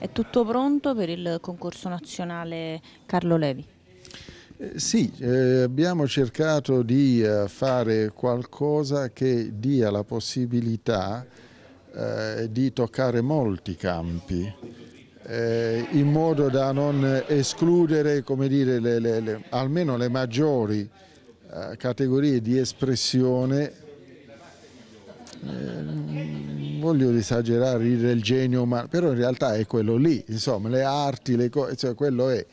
È tutto pronto per il concorso nazionale Carlo Levi? Eh, sì, eh, abbiamo cercato di eh, fare qualcosa che dia la possibilità eh, di toccare molti campi in modo da non escludere dire, le, le, le, almeno le maggiori categorie di espressione voglio esagerare, il genio umano, però in realtà è quello lì, insomma, le arti, le cose, cioè quello è,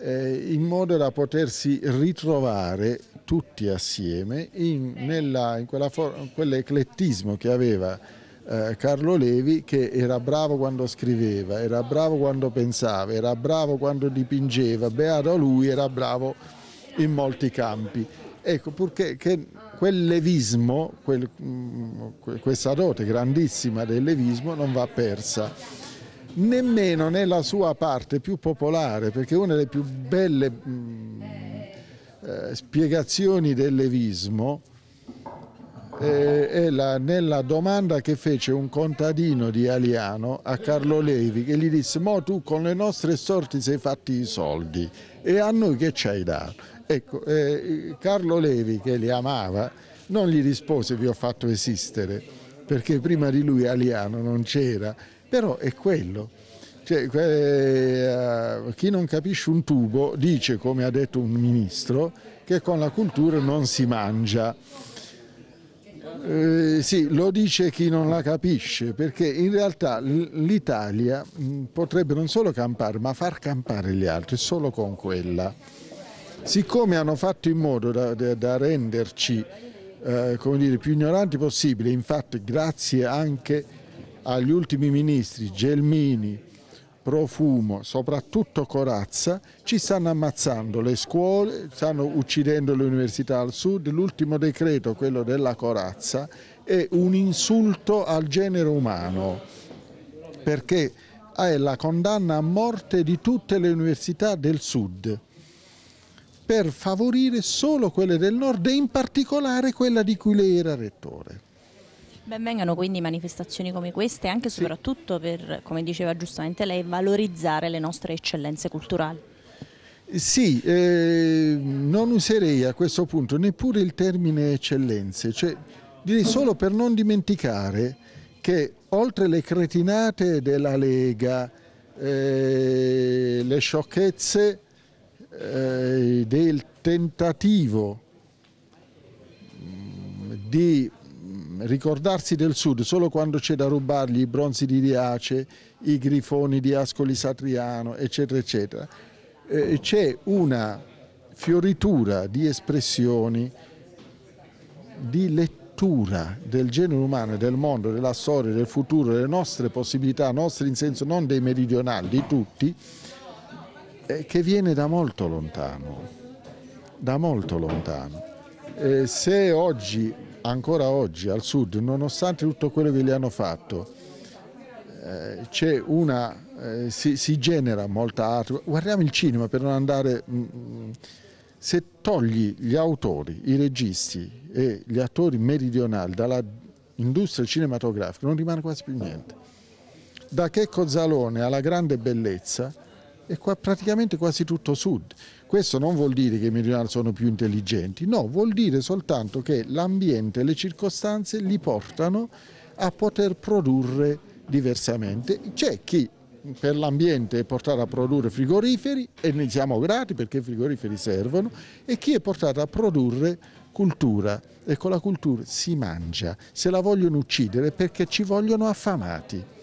eh, in modo da potersi ritrovare tutti assieme in, nella, in, quella in quell'eclettismo che aveva eh, Carlo Levi che era bravo quando scriveva, era bravo quando pensava, era bravo quando dipingeva, beato lui era bravo in molti campi Ecco, perché quel levismo, quel, mm, questa dote grandissima del levismo non va persa, nemmeno nella sua parte più popolare, perché una delle più belle mh, mm, eh, spiegazioni del levismo eh, è la, nella domanda che fece un contadino di Aliano a Carlo Levi che gli disse mo tu con le nostre sorti sei fatti i soldi e a noi che ci hai dato? Ecco, eh, Carlo Levi che li amava non gli rispose vi ho fatto esistere perché prima di lui Aliano non c'era, però è quello. Cioè, eh, chi non capisce un tubo dice, come ha detto un ministro, che con la cultura non si mangia. Eh, sì, lo dice chi non la capisce, perché in realtà l'Italia mm, potrebbe non solo campare, ma far campare gli altri solo con quella. Siccome hanno fatto in modo da, da, da renderci eh, dire, più ignoranti possibile, infatti grazie anche agli ultimi ministri Gelmini, Profumo, soprattutto Corazza, ci stanno ammazzando le scuole, stanno uccidendo le università al sud, l'ultimo decreto, quello della Corazza, è un insulto al genere umano, perché è la condanna a morte di tutte le università del sud per favorire solo quelle del nord e in particolare quella di cui lei era rettore. Benvengano quindi manifestazioni come queste anche e sì. soprattutto per, come diceva giustamente lei, valorizzare le nostre eccellenze culturali. Sì, eh, non userei a questo punto neppure il termine eccellenze, cioè direi solo per non dimenticare che oltre le cretinate della Lega, eh, le sciocchezze eh, del tentativo mm, di ricordarsi del sud solo quando c'è da rubargli i bronzi di Riace, i grifoni di Ascoli Satriano, eccetera, eccetera, eh, c'è una fioritura di espressioni, di lettura del genere umano, del mondo, della storia, del futuro, delle nostre possibilità, nostre in senso non dei meridionali, di tutti, eh, che viene da molto lontano, da molto lontano. Eh, se oggi ancora oggi al sud, nonostante tutto quello che gli hanno fatto, eh, c'è una, eh, si, si, genera molta arte. Guardiamo il cinema per non andare... Mh, mm, mm, se togli gli autori, i registi e gli attori meridionali dall'industria cinematografica non rimane quasi più niente. Da Checco Zalone alla grande bellezza è qua praticamente quasi tutto sud. Questo non vuol dire che i meridionali sono più intelligenti, no, vuol dire soltanto che l'ambiente, e le circostanze li portano a poter produrre diversamente. C'è chi per l'ambiente è portato a produrre frigoriferi e ne siamo grati perché i frigoriferi servono e chi è portato a produrre cultura e con la cultura si mangia, se la vogliono uccidere perché ci vogliono affamati.